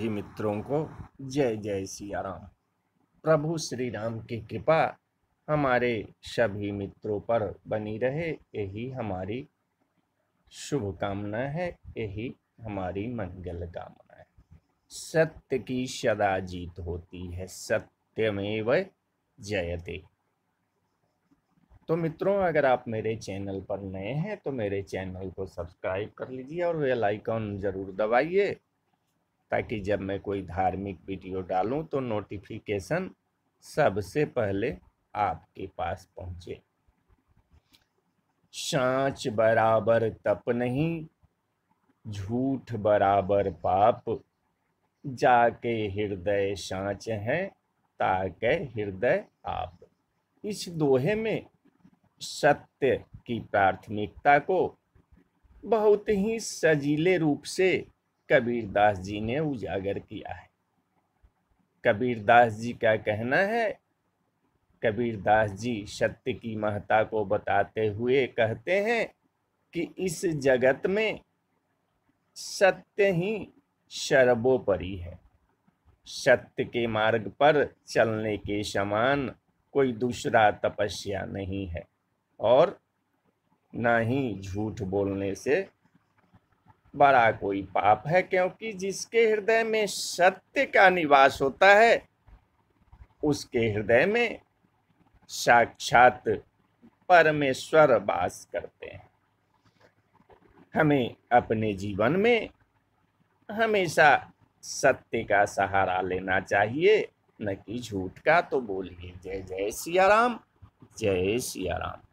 सभी मित्रों को जय जय सिया राम प्रभु श्री राम की कृपा हमारे सभी मित्रों पर बनी रहे यही हमारी शुभकामना है यही हमारी मंगल कामना है सत्य की सदा जीत होती है सत्यमेव जयते तो मित्रों अगर आप मेरे चैनल पर नए हैं तो मेरे चैनल को सब्सक्राइब कर लीजिए और वे आइकॉन ज़रूर दबाइए ताकि जब मैं कोई धार्मिक वीडियो डालूं तो नोटिफिकेशन सबसे पहले आपके पास पहुंचे साँच बराबर तप नहीं झूठ बराबर पाप जाके हृदय सांच है ताके हृदय आप इस दोहे में सत्य की प्राथमिकता को बहुत ही सजीले रूप से कबीरदास जी ने उजागर किया है कबीरदास जी का कहना है कबीरदास जी सत्य की महता को बताते हुए कहते हैं कि इस जगत में सत्य ही सर्वोपरि है सत्य के मार्ग पर चलने के समान कोई दूसरा तपस्या नहीं है और ना ही झूठ बोलने से बड़ा कोई पाप है क्योंकि जिसके हृदय में सत्य का निवास होता है उसके हृदय में साक्षात परमेश्वर वास करते हैं हमें अपने जीवन में हमेशा सत्य का सहारा लेना चाहिए न कि झूठ का तो बोलिए जय जय सियाराम जय सियाराम